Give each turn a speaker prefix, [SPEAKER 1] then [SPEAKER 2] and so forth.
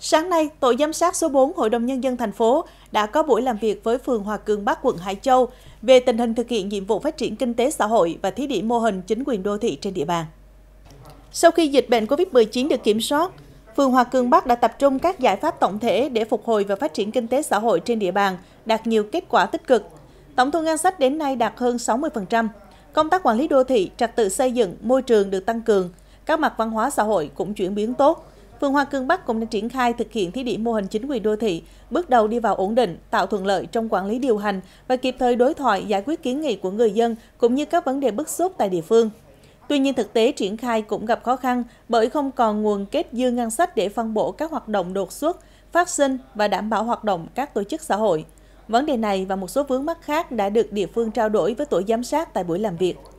[SPEAKER 1] Sáng nay, Tổ giám sát số 4 Hội đồng Nhân dân thành phố đã có buổi làm việc với phường Hòa Cường Bắc, quận Hải Châu về tình hình thực hiện nhiệm vụ phát triển kinh tế xã hội và thí điểm mô hình chính quyền đô thị trên địa bàn. Sau khi dịch bệnh COVID-19 được kiểm soát, phường Hòa Cường Bắc đã tập trung các giải pháp tổng thể để phục hồi và phát triển kinh tế xã hội trên địa bàn, đạt nhiều kết quả tích cực. Tổng thu ngân sách đến nay đạt hơn 60%. Công tác quản lý đô thị, trật tự xây dựng, môi trường được tăng cường. Các mặt văn hóa xã hội cũng chuyển biến tốt Phường Hoa Cương Bắc cũng đã triển khai thực hiện thí điểm mô hình chính quyền đô thị, bước đầu đi vào ổn định, tạo thuận lợi trong quản lý điều hành và kịp thời đối thoại giải quyết kiến nghị của người dân cũng như các vấn đề bức xúc tại địa phương. Tuy nhiên thực tế triển khai cũng gặp khó khăn bởi không còn nguồn kết dư ngân sách để phân bổ các hoạt động đột xuất, phát sinh và đảm bảo hoạt động các tổ chức xã hội. Vấn đề này và một số vướng mắc khác đã được địa phương trao đổi với tổ giám sát tại buổi làm việc.